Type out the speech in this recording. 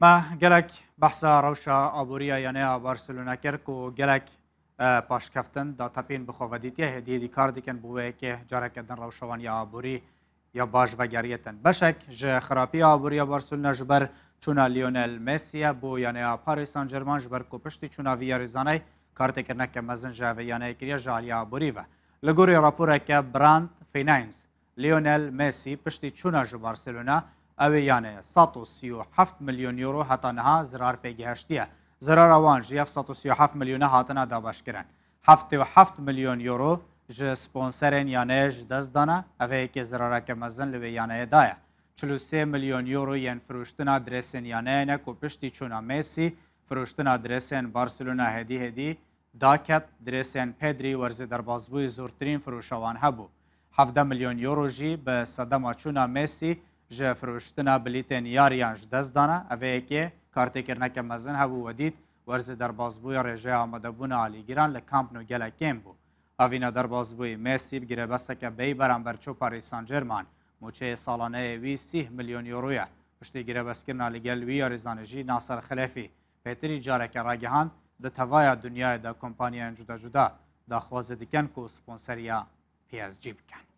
Ma gerek bahsa rewşa aboriya yanêya Barcelona kir ku gerek e, paşkeftin datapên bixovedîtiye hediyê dîkar dikin bo wekê careke din rewşewan ya aborî ya baş vegeriye tin. Beşek ji xirapiya aboriya Barcelona ji ber çûna Lionel Messiye bo yanêya Paris Saint-Germain ji ber ku piştî çûna Villarizanay kartêkirneke mezin ji hevê yanêkiriye ji aliya aborî ve. Li gorê raporeke Brand Finance, Lionel Messi piştî çûna ji Barcelona, ئەوێ یانەیە 137 میلیۆن یورۆ هەتانەها زرار پێگەهشتیە زرار ئەوان ژ 137 میلیۆنە هاتنە دابشکردن 7 میلیۆن یورۆ ji sponserên yanê ji dest dana ev yekê zirareke mezin li vê yaneye daye. Çilûsê milyon euro yên firûştina diresên yaneyne ku piştî çûna Mesî firûştina diresên Barcelona hedî hedî daket diresên Pedrî werzê derbazbûyê zûrtirîn firûşewan hebû. 7 milyon euro jî bi sedema çûna Mesî ji firûştina bilêtên yariyan ji dest dana eveyekê kartêkirneke mezin hebû wedît werzê derbazbûya rêjeya amadebûna alîgiran li Kamp Nûgelekêm bû. Havîna derbazbûyê Mesî bi girebeseke bey beramber çopa Rêsan Cerman, moçeyê salaneyê wî sih milyon euroya piştî girebeskirina li gel wî ya rêzanê jî Naser Xelefî, pêtirî careke ragihan di tevaya dunyayê de kompanyayên cuda cuda daxwaze dikin ku sponseriya PSG bikin.